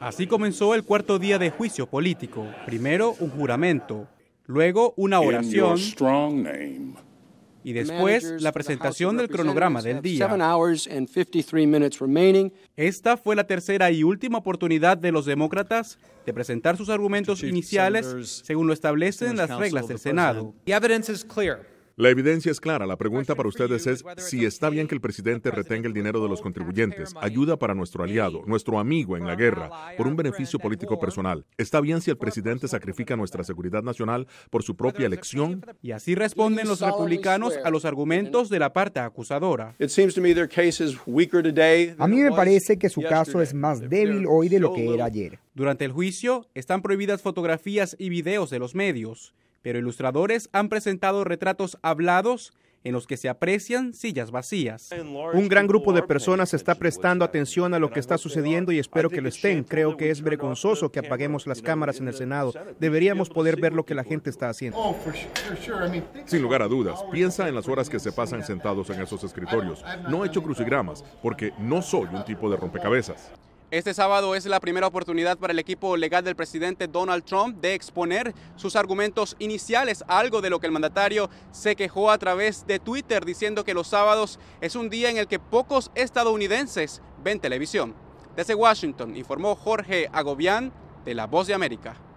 Así comenzó el cuarto día de juicio político. Primero un juramento, luego una oración y después la presentación del cronograma del día. Esta fue la tercera y última oportunidad de los demócratas de presentar sus argumentos iniciales según lo establecen las reglas del Senado. La evidencia es clara. La pregunta para ustedes es si está bien que el presidente retenga el dinero de los contribuyentes, ayuda para nuestro aliado, nuestro amigo en la guerra, por un beneficio político personal. ¿Está bien si el presidente sacrifica nuestra seguridad nacional por su propia elección? Y así responden los republicanos a los argumentos de la parte acusadora. A mí me parece que su caso es más débil hoy de lo que era ayer. Durante el juicio están prohibidas fotografías y videos de los medios pero ilustradores han presentado retratos hablados en los que se aprecian sillas vacías. Un gran grupo de personas está prestando atención a lo que está sucediendo y espero que lo estén. Creo que es vergonzoso que apaguemos las cámaras en el Senado. Deberíamos poder ver lo que la gente está haciendo. Oh, Sin lugar a dudas, piensa en las horas que se pasan sentados en esos escritorios. No he hecho crucigramas porque no soy un tipo de rompecabezas. Este sábado es la primera oportunidad para el equipo legal del presidente Donald Trump de exponer sus argumentos iniciales, algo de lo que el mandatario se quejó a través de Twitter diciendo que los sábados es un día en el que pocos estadounidenses ven televisión. Desde Washington informó Jorge Agobián de La Voz de América.